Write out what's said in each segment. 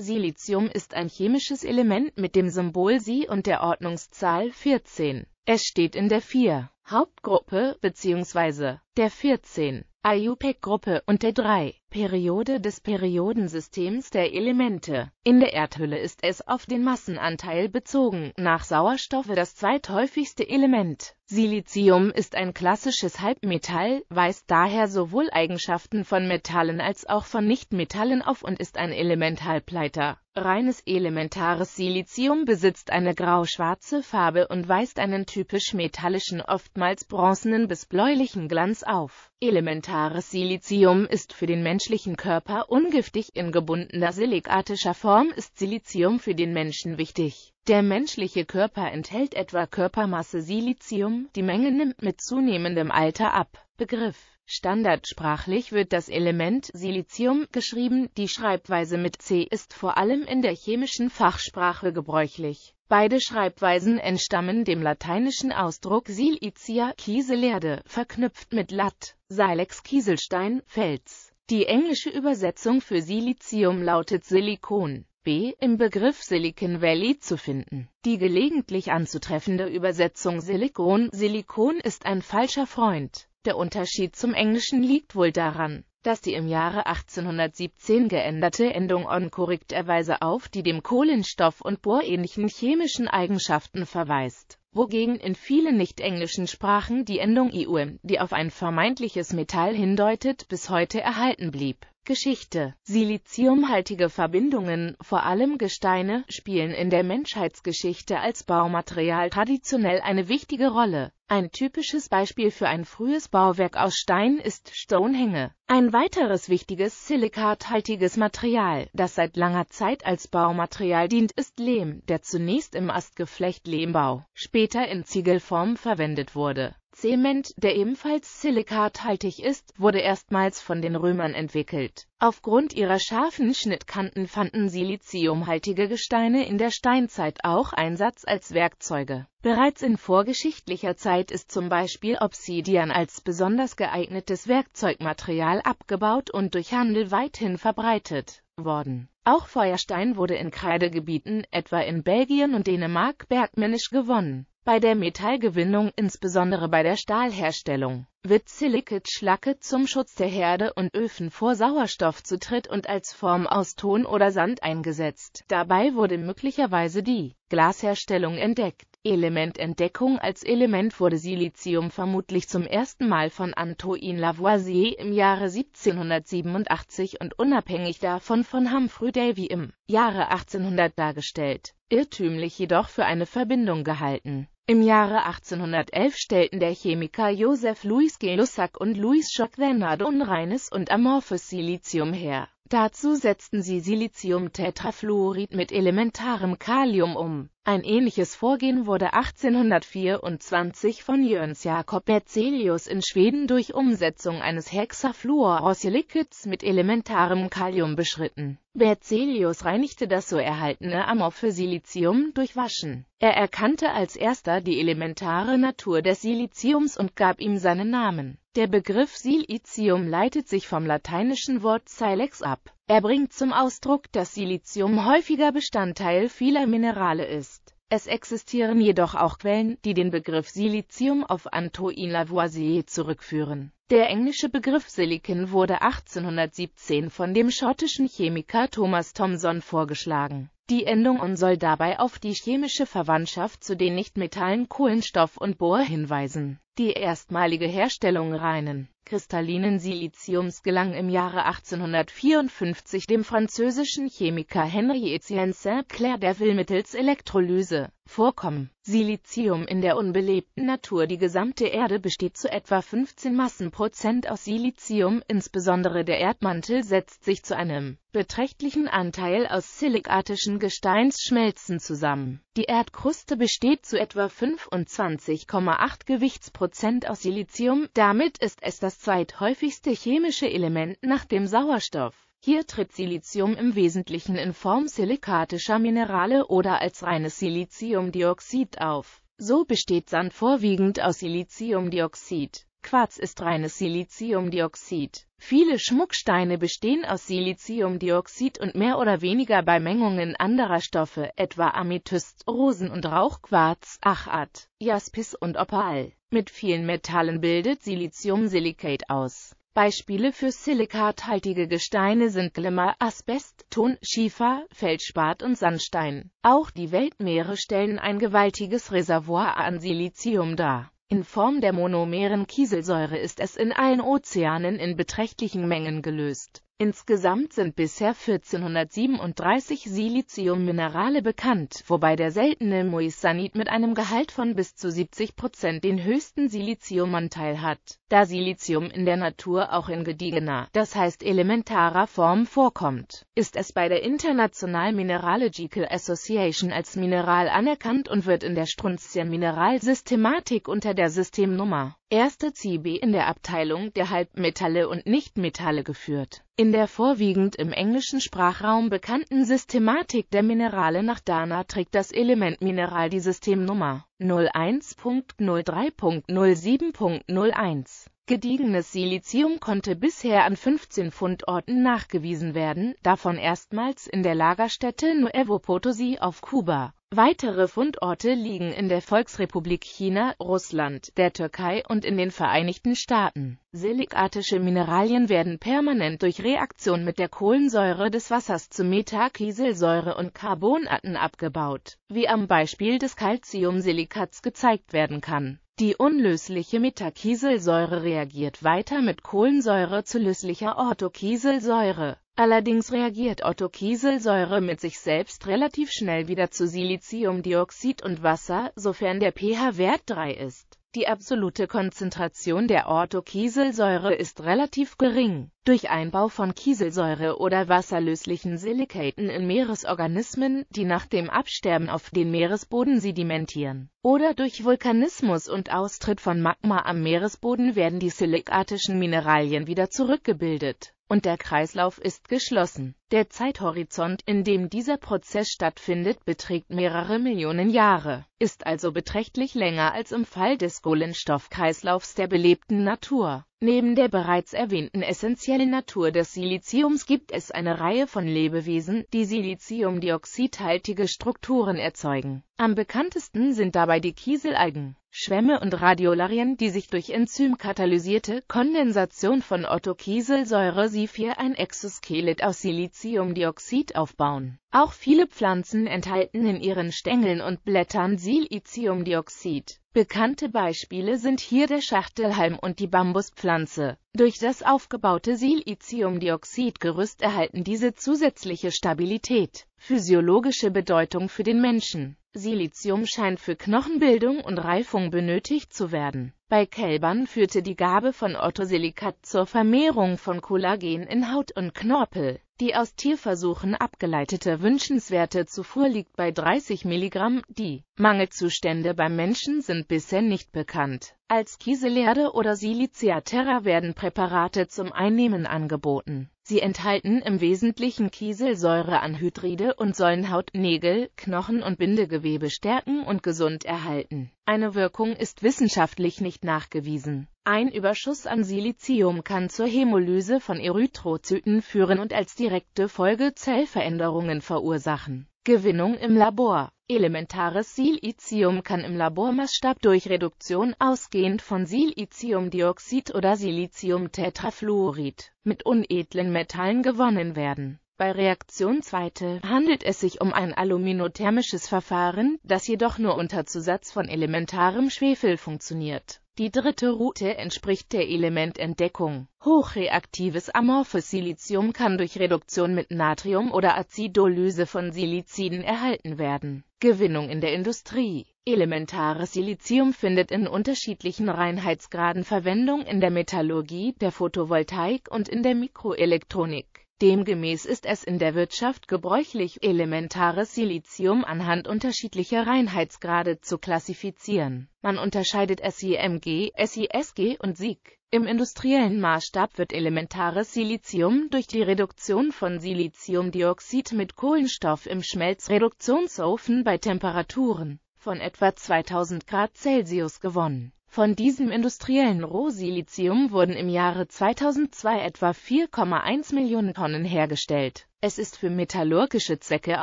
Silizium ist ein chemisches Element mit dem Symbol Si und der Ordnungszahl 14. Es steht in der 4. Hauptgruppe bzw. der 14 IUPAC-Gruppe und der 3 Periode des Periodensystems der Elemente. In der Erdhülle ist es auf den Massenanteil bezogen, nach Sauerstoff das zweithäufigste Element. Silizium ist ein klassisches Halbmetall, weist daher sowohl Eigenschaften von Metallen als auch von Nichtmetallen auf und ist ein Elementhalbleiter. Reines elementares Silizium besitzt eine grau-schwarze Farbe und weist einen typisch metallischen, oftmals bronzenen bis bläulichen Glanz auf. Elementares Silizium ist für den Menschen menschlichen Körper ungiftig in gebundener silikatischer Form ist Silizium für den Menschen wichtig. Der menschliche Körper enthält etwa Körpermasse Silizium, die Menge nimmt mit zunehmendem Alter ab. Begriff Standardsprachlich wird das Element Silizium geschrieben, die Schreibweise mit C ist vor allem in der chemischen Fachsprache gebräuchlich. Beide Schreibweisen entstammen dem lateinischen Ausdruck silicia, Kieselerde, verknüpft mit lat, Silex Kieselstein, Fels. Die englische Übersetzung für Silizium lautet Silikon. B. im Begriff Silicon Valley zu finden. Die gelegentlich anzutreffende Übersetzung Silikon Silikon ist ein falscher Freund. Der Unterschied zum Englischen liegt wohl daran, dass die im Jahre 1817 geänderte Endung on korrekterweise auf die dem Kohlenstoff und bohrähnlichen chemischen Eigenschaften verweist wogegen in vielen nicht-englischen Sprachen die Endung ium, die auf ein vermeintliches Metall hindeutet, bis heute erhalten blieb Geschichte Siliziumhaltige Verbindungen, vor allem Gesteine, spielen in der Menschheitsgeschichte als Baumaterial traditionell eine wichtige Rolle. Ein typisches Beispiel für ein frühes Bauwerk aus Stein ist Stonehenge. Ein weiteres wichtiges silikathaltiges Material, das seit langer Zeit als Baumaterial dient, ist Lehm, der zunächst im Astgeflecht Lehmbau, später in Ziegelform verwendet wurde. Zement, der ebenfalls silikathaltig ist, wurde erstmals von den Römern entwickelt. Aufgrund ihrer scharfen Schnittkanten fanden siliziumhaltige Gesteine in der Steinzeit auch Einsatz als Werkzeuge. Bereits in vorgeschichtlicher Zeit ist zum Beispiel Obsidian als besonders geeignetes Werkzeugmaterial abgebaut und durch Handel weithin verbreitet worden. Auch Feuerstein wurde in Kreidegebieten, etwa in Belgien und Dänemark, bergmännisch gewonnen. Bei der Metallgewinnung, insbesondere bei der Stahlherstellung, wird Silikatschlacke zum Schutz der Herde und Öfen vor Sauerstoffzutritt und als Form aus Ton oder Sand eingesetzt. Dabei wurde möglicherweise die Glasherstellung entdeckt. Elemententdeckung Als Element wurde Silizium vermutlich zum ersten Mal von Antoine Lavoisier im Jahre 1787 und unabhängig davon von Humphrey Davy im Jahre 1800 dargestellt, irrtümlich jedoch für eine Verbindung gehalten im Jahre 1811 stellten der Chemiker Joseph Louis Gay-Lussac und Louis Jacques Vernade unreines und amorphes Silizium her Dazu setzten sie Siliziumtetrafluorid mit elementarem Kalium um. Ein ähnliches Vorgehen wurde 1824 von Jöns Jakob Berzelius in Schweden durch Umsetzung eines Hexafluorosilikids mit elementarem Kalium beschritten. Berzelius reinigte das so erhaltene Amor Silizium durch Waschen. Er erkannte als erster die elementare Natur des Siliziums und gab ihm seinen Namen. Der Begriff Silicium leitet sich vom lateinischen Wort Silex ab. Er bringt zum Ausdruck, dass Silizium häufiger Bestandteil vieler Minerale ist. Es existieren jedoch auch Quellen, die den Begriff Silizium auf Antoine Lavoisier zurückführen. Der englische Begriff Silicon wurde 1817 von dem schottischen Chemiker Thomas Thomson vorgeschlagen die Endung und soll dabei auf die chemische Verwandtschaft zu den Nichtmetallen Kohlenstoff und Bohr hinweisen. Die erstmalige Herstellung reinen kristallinen Siliziums gelang im Jahre 1854 dem französischen Chemiker Henri Etienne Saint-Clair der Will mittels Elektrolyse. Vorkommen Silizium in der unbelebten Natur Die gesamte Erde besteht zu etwa 15 Massenprozent aus Silizium, insbesondere der Erdmantel setzt sich zu einem beträchtlichen Anteil aus silikatischen Gesteinsschmelzen zusammen die Erdkruste besteht zu etwa 25,8 Gewichtsprozent aus Silizium, damit ist es das zweithäufigste chemische Element nach dem Sauerstoff. Hier tritt Silizium im Wesentlichen in Form silikatischer Minerale oder als reines Siliziumdioxid auf. So besteht Sand vorwiegend aus Siliziumdioxid. Quarz ist reines Siliziumdioxid. Viele Schmucksteine bestehen aus Siliziumdioxid und mehr oder weniger bei Beimengungen anderer Stoffe, etwa Amethyst, Rosen- und Rauchquarz, Achat, Jaspis und Opal. Mit vielen Metallen bildet Silizium Silicate aus. Beispiele für silikathaltige Gesteine sind Glimmer, Asbest, Ton, Schiefer, Feldspat und Sandstein. Auch die Weltmeere stellen ein gewaltiges Reservoir an Silizium dar. In Form der monomeren Kieselsäure ist es in allen Ozeanen in beträchtlichen Mengen gelöst. Insgesamt sind bisher 1437 Siliziumminerale bekannt, wobei der seltene Moissanit mit einem Gehalt von bis zu 70 Prozent den höchsten Siliziumanteil hat, da Silizium in der Natur auch in gediegener, das heißt elementarer Form vorkommt. Ist es bei der International Mineralogical Association als Mineral anerkannt und wird in der Strunzer Mineralsystematik unter der Systemnummer erste CB in der Abteilung der Halbmetalle und Nichtmetalle geführt. In der vorwiegend im englischen Sprachraum bekannten Systematik der Minerale nach Dana trägt das Element Mineral die Systemnummer 01.03.07.01. Gediegenes Silizium konnte bisher an 15 Fundorten nachgewiesen werden, davon erstmals in der Lagerstätte Nuevo Potosi auf Kuba Weitere Fundorte liegen in der Volksrepublik China, Russland, der Türkei und in den Vereinigten Staaten. Silikatische Mineralien werden permanent durch Reaktion mit der Kohlensäure des Wassers zu Metachysilsäure und Carbonaten abgebaut, wie am Beispiel des Calciumsilikats gezeigt werden kann die unlösliche Metakieselsäure reagiert weiter mit Kohlensäure zu löslicher Orthokieselsäure. Allerdings reagiert Orthokieselsäure mit sich selbst relativ schnell wieder zu Siliziumdioxid und Wasser, sofern der pH-Wert 3 ist. Die absolute Konzentration der Orthokieselsäure ist relativ gering. Durch Einbau von Kieselsäure oder wasserlöslichen Silikaten in Meeresorganismen, die nach dem Absterben auf den Meeresboden sedimentieren, oder durch Vulkanismus und Austritt von Magma am Meeresboden werden die silikatischen Mineralien wieder zurückgebildet, und der Kreislauf ist geschlossen. Der Zeithorizont, in dem dieser Prozess stattfindet, beträgt mehrere Millionen Jahre, ist also beträchtlich länger als im Fall des Kohlenstoffkreislaufs der belebten Natur. Neben der bereits erwähnten essentiellen Natur des Siliziums gibt es eine Reihe von Lebewesen, die siliziumdioxidhaltige Strukturen erzeugen. Am bekanntesten sind dabei die Kieselalgen, Schwämme und Radiolarien, die sich durch enzymkatalysierte Kondensation von Otto-Kieselsäure c ein Exoskelett aus Silizium Siliziumdioxid aufbauen. Auch viele Pflanzen enthalten in ihren Stängeln und Blättern Siliziumdioxid. Bekannte Beispiele sind hier der Schachtelhalm und die Bambuspflanze. Durch das aufgebaute Siliziumdioxidgerüst erhalten diese zusätzliche Stabilität. Physiologische Bedeutung für den Menschen Silizium scheint für Knochenbildung und Reifung benötigt zu werden. Bei Kälbern führte die Gabe von Orthosilikat zur Vermehrung von Kollagen in Haut und Knorpel. Die aus Tierversuchen abgeleitete wünschenswerte Zufuhr liegt bei 30 Milligramm, Die Mangelzustände beim Menschen sind bisher nicht bekannt. Als Kieselerde oder Silicea terra werden Präparate zum Einnehmen angeboten. Sie enthalten im Wesentlichen Kieselsäureanhydride und sollen Haut, Nägel, Knochen und Bindegewebe stärken und gesund erhalten. Eine Wirkung ist wissenschaftlich nicht nachgewiesen. Ein Überschuss an Silizium kann zur Hämolyse von Erythrozyten führen und als direkte Folge Zellveränderungen verursachen Gewinnung im Labor Elementares Silizium kann im Labormaßstab durch Reduktion ausgehend von Siliziumdioxid oder Siliziumtetrafluorid mit unedlen Metallen gewonnen werden bei Reaktion 2 handelt es sich um ein aluminothermisches Verfahren, das jedoch nur unter Zusatz von elementarem Schwefel funktioniert. Die dritte Route entspricht der Elemententdeckung. Hochreaktives amorphes Silizium kann durch Reduktion mit Natrium oder Acidolyse von Siliziden erhalten werden. Gewinnung in der Industrie Elementares Silizium findet in unterschiedlichen Reinheitsgraden Verwendung in der Metallurgie, der Photovoltaik und in der Mikroelektronik. Demgemäß ist es in der Wirtschaft gebräuchlich, elementares Silizium anhand unterschiedlicher Reinheitsgrade zu klassifizieren. Man unterscheidet SiMG, SiSG und SIG. Im industriellen Maßstab wird elementares Silizium durch die Reduktion von Siliziumdioxid mit Kohlenstoff im Schmelzreduktionsofen bei Temperaturen von etwa 2000 Grad Celsius gewonnen von diesem industriellen Rohsilizium wurden im Jahre 2002 etwa 4,1 Millionen Tonnen hergestellt. Es ist für metallurgische Zwecke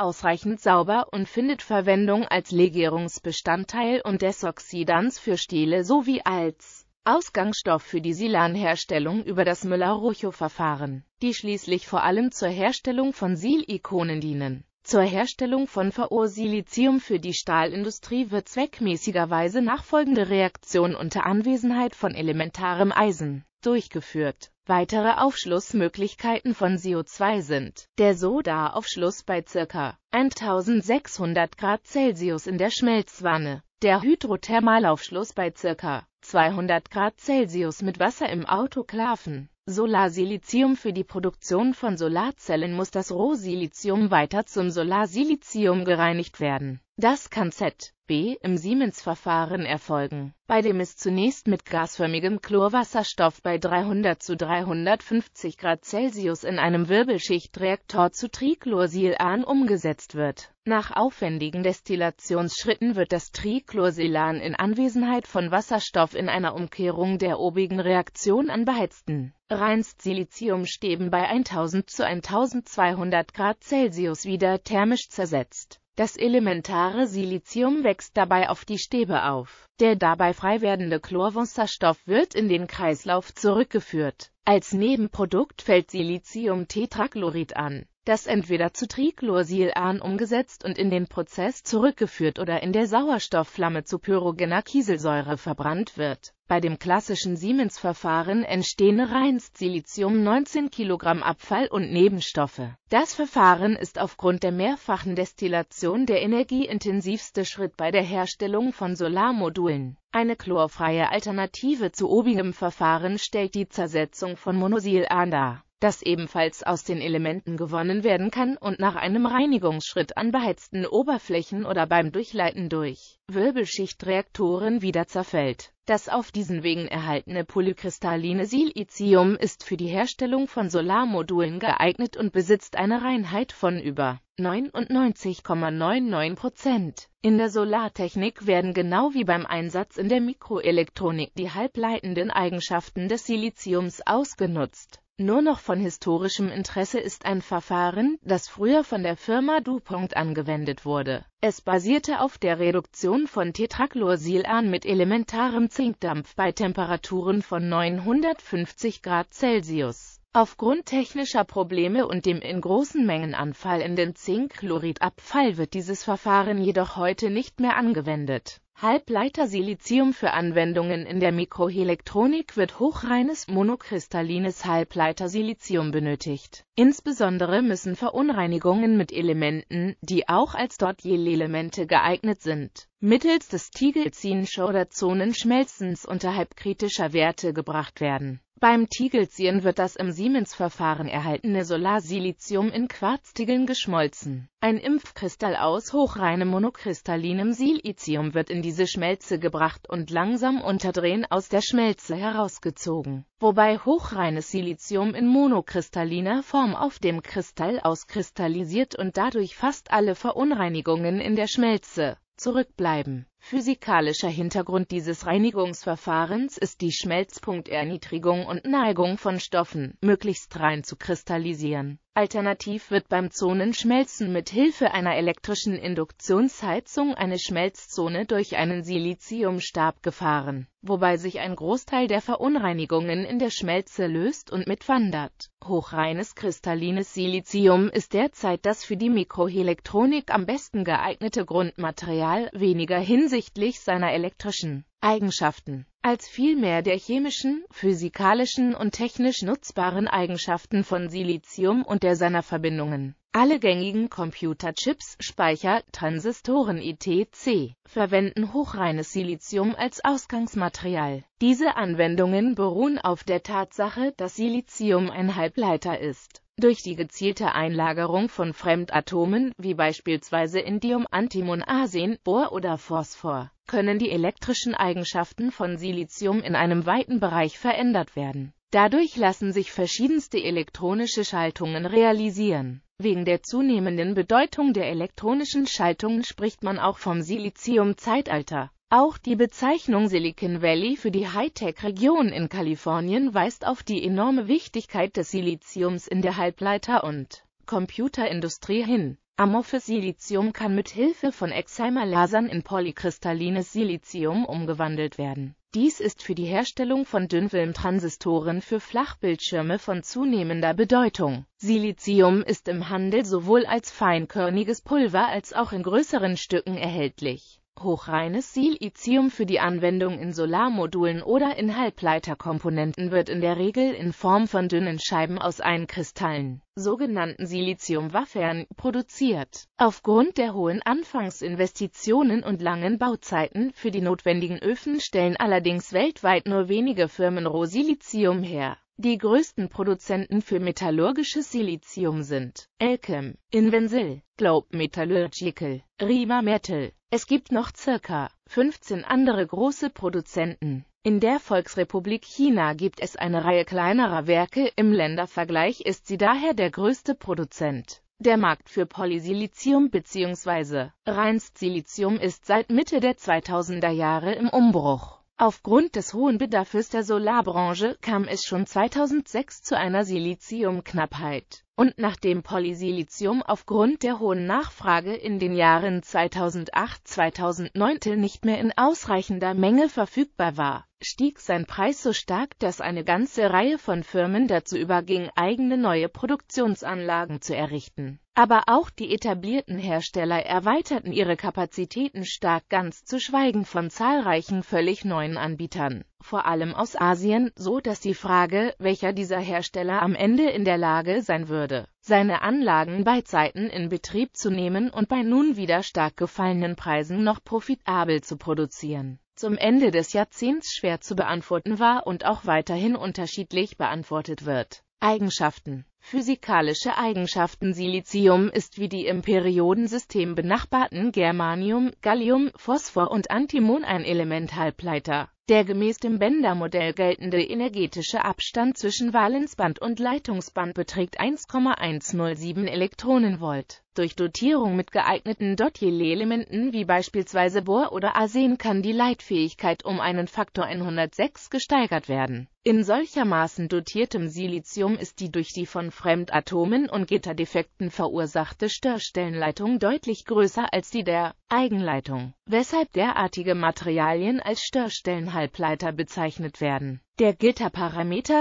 ausreichend sauber und findet Verwendung als Legierungsbestandteil und Desoxidans für Stiele sowie als Ausgangsstoff für die Silanherstellung über das Müller-Rochow-Verfahren, die schließlich vor allem zur Herstellung von Silikonen dienen. Zur Herstellung von Fluorsilizium für die Stahlindustrie wird zweckmäßigerweise nachfolgende Reaktion unter Anwesenheit von elementarem Eisen durchgeführt Weitere Aufschlussmöglichkeiten von CO2 sind der Soda-Aufschluss bei ca. 1600 Grad Celsius in der Schmelzwanne, der Hydrothermalaufschluss bei ca. 200 Grad Celsius mit Wasser im Autoklaven. Solarsilizium Für die Produktion von Solarzellen muss das Rohsilizium weiter zum Solarsilizium gereinigt werden. Das kann ZB im Siemens-Verfahren erfolgen, bei dem es zunächst mit gasförmigem Chlorwasserstoff bei 300 zu 350 Grad Celsius in einem Wirbelschichtreaktor zu Trichlorsilan umgesetzt wird. Nach aufwendigen Destillationsschritten wird das Trichlorsilan in Anwesenheit von Wasserstoff in einer Umkehrung der obigen Reaktion an beheizten reinst Siliziumstäben bei 1000 zu 1200 Grad Celsius wieder thermisch zersetzt das elementare Silizium wächst dabei auf die Stäbe auf. Der dabei frei werdende Chlorwasserstoff wird in den Kreislauf zurückgeführt. Als Nebenprodukt fällt Siliziumtetrachlorid an das entweder zu Trichlorsilan umgesetzt und in den Prozess zurückgeführt oder in der Sauerstoffflamme zu pyrogener Kieselsäure verbrannt wird. Bei dem klassischen Siemens-Verfahren entstehen reinst Silizium 19 kg Abfall und Nebenstoffe. Das Verfahren ist aufgrund der mehrfachen Destillation der energieintensivste Schritt bei der Herstellung von Solarmodulen. Eine chlorfreie Alternative zu obigem Verfahren stellt die Zersetzung von Monosilan dar das ebenfalls aus den Elementen gewonnen werden kann und nach einem Reinigungsschritt an beheizten Oberflächen oder beim Durchleiten durch Wirbelschichtreaktoren wieder zerfällt. Das auf diesen Wegen erhaltene polykristalline Silizium ist für die Herstellung von Solarmodulen geeignet und besitzt eine Reinheit von über 99,99 Prozent. In der Solartechnik werden genau wie beim Einsatz in der Mikroelektronik die halbleitenden Eigenschaften des Siliziums ausgenutzt. Nur noch von historischem Interesse ist ein Verfahren, das früher von der Firma DuPont angewendet wurde. Es basierte auf der Reduktion von Tetrachlorsilan mit elementarem Zinkdampf bei Temperaturen von 950 Grad Celsius. Aufgrund technischer Probleme und dem in großen Mengen anfallenden Zinkchloridabfall wird dieses Verfahren jedoch heute nicht mehr angewendet Halbleiter-Silizium für Anwendungen in der Mikroelektronik wird hochreines monokristallines Halbleiter-Silizium benötigt. Insbesondere müssen Verunreinigungen mit Elementen, die auch als Dottiel-Elemente geeignet sind, mittels des Tigelzinsch- oder Zonenschmelzens unterhalb kritischer Werte gebracht werden beim Tiegelziehen wird das im Siemens-Verfahren erhaltene Solarsilizium in Quarztiegeln geschmolzen. Ein Impfkristall aus hochreinem monokristallinem Silizium wird in diese Schmelze gebracht und langsam unter Drehen aus der Schmelze herausgezogen, wobei hochreines Silizium in monokristalliner Form auf dem Kristall auskristallisiert und dadurch fast alle Verunreinigungen in der Schmelze zurückbleiben Physikalischer Hintergrund dieses Reinigungsverfahrens ist die Schmelzpunkterniedrigung und Neigung von Stoffen, möglichst rein zu kristallisieren Alternativ wird beim Zonenschmelzen mit Hilfe einer elektrischen Induktionsheizung eine Schmelzzone durch einen Siliziumstab gefahren, wobei sich ein Großteil der Verunreinigungen in der Schmelze löst und mitwandert. Hochreines kristallines Silizium ist derzeit das für die Mikroelektronik am besten geeignete Grundmaterial, weniger hinsichtlich seiner elektrischen Eigenschaften als vielmehr der chemischen, physikalischen und technisch nutzbaren Eigenschaften von Silizium und der seiner Verbindungen. Alle gängigen Computerchips, Speicher, Transistoren etc. verwenden hochreines Silizium als Ausgangsmaterial. Diese Anwendungen beruhen auf der Tatsache, dass Silizium ein Halbleiter ist durch die gezielte Einlagerung von Fremdatomen, wie beispielsweise Indium, Antimon, Arsen, Bohr oder Phosphor, können die elektrischen Eigenschaften von Silizium in einem weiten Bereich verändert werden. Dadurch lassen sich verschiedenste elektronische Schaltungen realisieren. Wegen der zunehmenden Bedeutung der elektronischen Schaltungen spricht man auch vom Silizium-Zeitalter. Auch die Bezeichnung Silicon Valley für die Hightech-Region in Kalifornien weist auf die enorme Wichtigkeit des Siliziums in der Halbleiter- und Computerindustrie hin. Amorphes Silizium kann mit Hilfe von Excimer-Lasern in polykristallines Silizium umgewandelt werden. Dies ist für die Herstellung von Dünnfilmtransistoren für Flachbildschirme von zunehmender Bedeutung. Silizium ist im Handel sowohl als feinkörniges Pulver als auch in größeren Stücken erhältlich. Hochreines Silizium für die Anwendung in Solarmodulen oder in Halbleiterkomponenten wird in der Regel in Form von dünnen Scheiben aus Einkristallen, sogenannten Siliziumwaffern, produziert. Aufgrund der hohen Anfangsinvestitionen und langen Bauzeiten für die notwendigen Öfen stellen allerdings weltweit nur wenige Firmen Rohsilizium her. Die größten Produzenten für metallurgisches Silizium sind Elkem, Invensil, Globe Metallurgical, Rima Metal, es gibt noch circa 15 andere große Produzenten. In der Volksrepublik China gibt es eine Reihe kleinerer Werke, im Ländervergleich ist sie daher der größte Produzent. Der Markt für Polysilizium bzw. Reinstsilizium ist seit Mitte der 2000er Jahre im Umbruch. Aufgrund des hohen Bedarfs der Solarbranche kam es schon 2006 zu einer Siliziumknappheit und nachdem Polysilizium aufgrund der hohen Nachfrage in den Jahren 2008-2009 nicht mehr in ausreichender Menge verfügbar war, stieg sein Preis so stark, dass eine ganze Reihe von Firmen dazu überging, eigene neue Produktionsanlagen zu errichten. Aber auch die etablierten Hersteller erweiterten ihre Kapazitäten stark, ganz zu schweigen von zahlreichen völlig neuen Anbietern vor allem aus Asien, so dass die Frage, welcher dieser Hersteller am Ende in der Lage sein würde, seine Anlagen bei Zeiten in Betrieb zu nehmen und bei nun wieder stark gefallenen Preisen noch profitabel zu produzieren, zum Ende des Jahrzehnts schwer zu beantworten war und auch weiterhin unterschiedlich beantwortet wird. Eigenschaften Physikalische Eigenschaften Silizium ist wie die im Periodensystem benachbarten Germanium, Gallium, Phosphor und Antimon ein Element Halbleiter. Der gemäß dem Bender-Modell geltende energetische Abstand zwischen Valenzband und Leitungsband beträgt 1,107 Elektronenvolt. Durch Dotierung mit geeigneten Dottierle-Elementen wie beispielsweise Bohr oder Arsen kann die Leitfähigkeit um einen Faktor 106 gesteigert werden in solchermaßen dotiertem Silizium ist die durch die von Fremdatomen und Gitterdefekten verursachte Störstellenleitung deutlich größer als die der Eigenleitung, weshalb derartige Materialien als Störstellenhalbleiter bezeichnet werden der gitter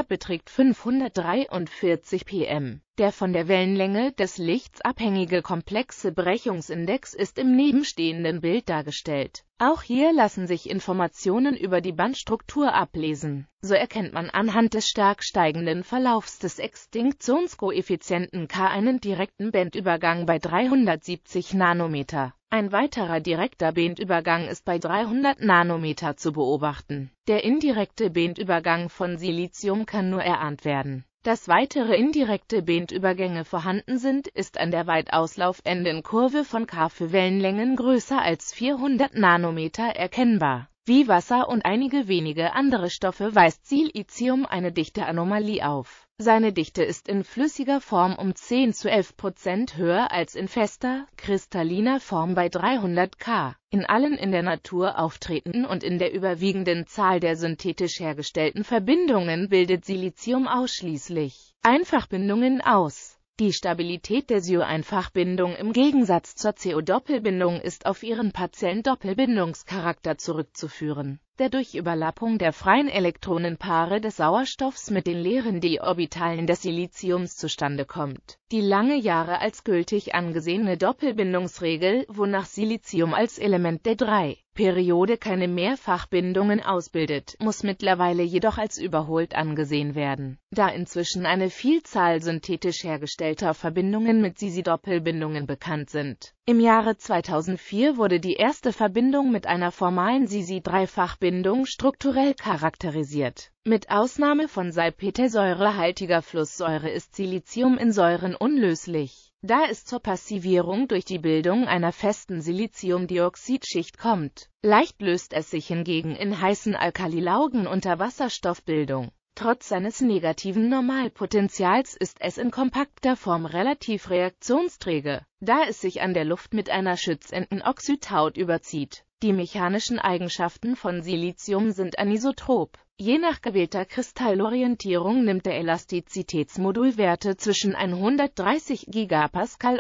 beträgt 543 pm. Der von der Wellenlänge des Lichts abhängige komplexe Brechungsindex ist im nebenstehenden Bild dargestellt. Auch hier lassen sich Informationen über die Bandstruktur ablesen. So erkennt man anhand des stark steigenden Verlaufs des Extinktionskoeffizienten K einen direkten Bandübergang bei 370 Nanometer. Ein weiterer direkter Bendübergang ist bei 300 Nanometer zu beobachten. Der indirekte Bendübergang von Silizium kann nur erahnt werden. Dass weitere indirekte Bendübergänge vorhanden sind, ist an der weitauslaufenden Kurve von K für Wellenlängen größer als 400 Nanometer erkennbar. Wie Wasser und einige wenige andere Stoffe weist Silizium eine dichte Anomalie auf. Seine Dichte ist in flüssiger Form um 10 zu 11 Prozent höher als in fester, kristalliner Form bei 300 K. In allen in der Natur auftretenden und in der überwiegenden Zahl der synthetisch hergestellten Verbindungen bildet Silizium ausschließlich Einfachbindungen aus. Die Stabilität der Sio-Einfachbindung im Gegensatz zur CO-Doppelbindung ist auf ihren partiellen Doppelbindungscharakter zurückzuführen der durch Überlappung der freien Elektronenpaare des Sauerstoffs mit den leeren d-Orbitalen des Siliziums zustande kommt. Die lange Jahre als gültig angesehene Doppelbindungsregel, wonach Silizium als Element der drei Periode keine Mehrfachbindungen ausbildet, muss mittlerweile jedoch als überholt angesehen werden, da inzwischen eine Vielzahl synthetisch hergestellter Verbindungen mit Sisi-Doppelbindungen bekannt sind. Im Jahre 2004 wurde die erste Verbindung mit einer formalen Sisi-Dreifachbindung strukturell charakterisiert. Mit Ausnahme von salpetersäurehaltiger Flusssäure ist Silizium in Säuren unlöslich da es zur Passivierung durch die Bildung einer festen Siliziumdioxidschicht kommt. Leicht löst es sich hingegen in heißen Alkalilaugen unter Wasserstoffbildung. Trotz seines negativen Normalpotentials ist es in kompakter Form relativ reaktionsträge, da es sich an der Luft mit einer schützenden Schützendenoxidhaut überzieht. Die mechanischen Eigenschaften von Silizium sind anisotrop. Je nach gewählter Kristallorientierung nimmt der Elastizitätsmodul Werte zwischen 130 GPa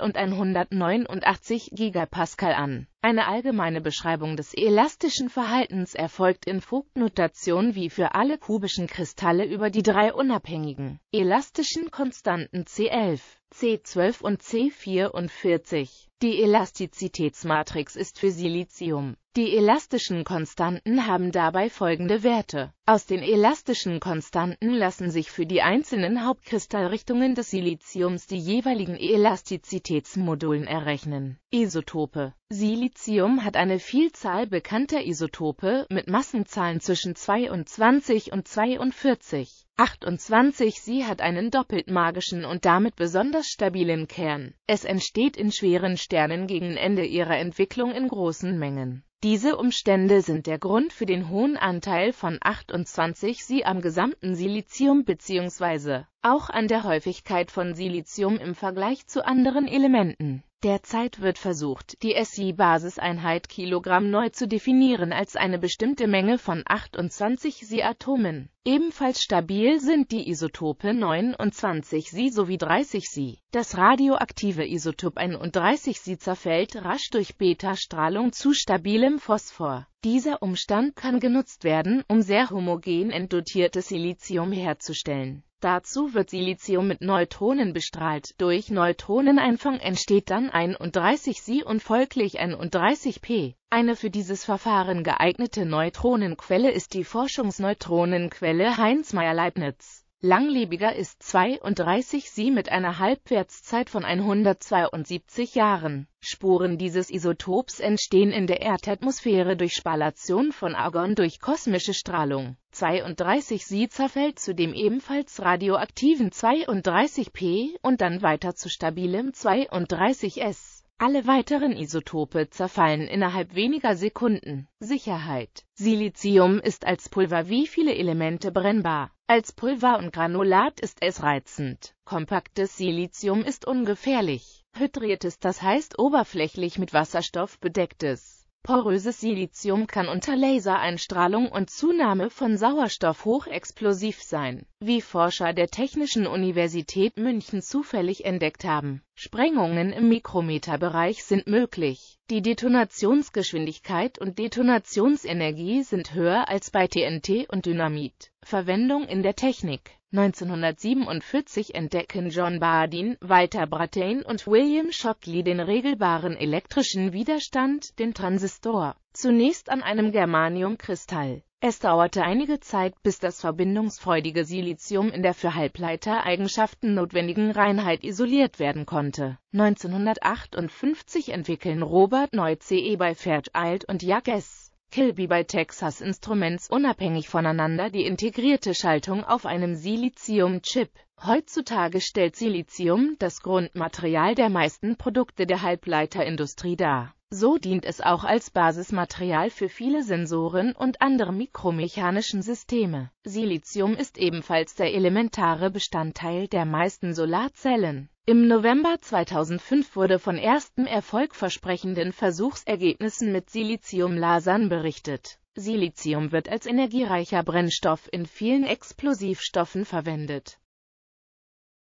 und 189 GPa an eine allgemeine Beschreibung des elastischen Verhaltens erfolgt in Vogt-Notation wie für alle kubischen Kristalle über die drei unabhängigen elastischen Konstanten C11, C12 und C44. Die Elastizitätsmatrix ist für Silizium. Die elastischen Konstanten haben dabei folgende Werte. Aus den elastischen Konstanten lassen sich für die einzelnen Hauptkristallrichtungen des Siliziums die jeweiligen Elastizitätsmodulen errechnen. Isotope Silizium hat eine Vielzahl bekannter Isotope mit Massenzahlen zwischen 22 und 42. 28 Sie hat einen doppelt magischen und damit besonders stabilen Kern. Es entsteht in schweren Sternen gegen Ende ihrer Entwicklung in großen Mengen. Diese Umstände sind der Grund für den hohen Anteil von 28 Sie am gesamten Silizium bzw. auch an der Häufigkeit von Silizium im Vergleich zu anderen Elementen. Derzeit wird versucht, die SI-Basiseinheit Kilogramm neu zu definieren als eine bestimmte Menge von 28 SI-Atomen Ebenfalls stabil sind die Isotope 29 Si sowie 30 Si. Das radioaktive Isotop 31 Si zerfällt rasch durch Beta-Strahlung zu stabilem Phosphor. Dieser Umstand kann genutzt werden, um sehr homogen endotiertes Silizium herzustellen. Dazu wird Silizium mit Neutronen bestrahlt. Durch Neutroneneinfang entsteht dann 31 Si und folglich 31 P. Eine für dieses Verfahren geeignete Neutronenquelle ist die Forschungsneutronenquelle Heinz-Meyer-Leibniz. Langlebiger ist 32 Sie mit einer Halbwertszeit von 172 Jahren. Spuren dieses Isotops entstehen in der Erdatmosphäre durch Spallation von Argon durch kosmische Strahlung. 32 Sie zerfällt zu dem ebenfalls radioaktiven 32P und dann weiter zu stabilem 32S. Alle weiteren Isotope zerfallen innerhalb weniger Sekunden. Sicherheit Silizium ist als Pulver wie viele Elemente brennbar. Als Pulver und Granulat ist es reizend. Kompaktes Silizium ist ungefährlich. Hydriertes, das heißt oberflächlich mit Wasserstoff bedecktes Poröses Silizium kann unter Lasereinstrahlung und Zunahme von Sauerstoff hochexplosiv sein, wie Forscher der Technischen Universität München zufällig entdeckt haben. Sprengungen im Mikrometerbereich sind möglich. Die Detonationsgeschwindigkeit und Detonationsenergie sind höher als bei TNT und Dynamit. Verwendung in der Technik 1947 entdecken John Bardeen, Walter Brattain und William Shockley den regelbaren elektrischen Widerstand, den Transistor, zunächst an einem Germaniumkristall. Es dauerte einige Zeit, bis das verbindungsfreudige Silizium in der für Halbleitereigenschaften notwendigen Reinheit isoliert werden konnte. 1958 entwickeln Robert Neu.C. E bei Fairchild und Jack S. Kilby bei Texas Instruments unabhängig voneinander die integrierte Schaltung auf einem Silizium-Chip. Heutzutage stellt Silizium das Grundmaterial der meisten Produkte der Halbleiterindustrie dar so dient es auch als Basismaterial für viele Sensoren und andere mikromechanischen Systeme. Silizium ist ebenfalls der elementare Bestandteil der meisten Solarzellen. Im November 2005 wurde von ersten erfolgversprechenden Versuchsergebnissen mit Siliziumlasern berichtet. Silizium wird als energiereicher Brennstoff in vielen Explosivstoffen verwendet.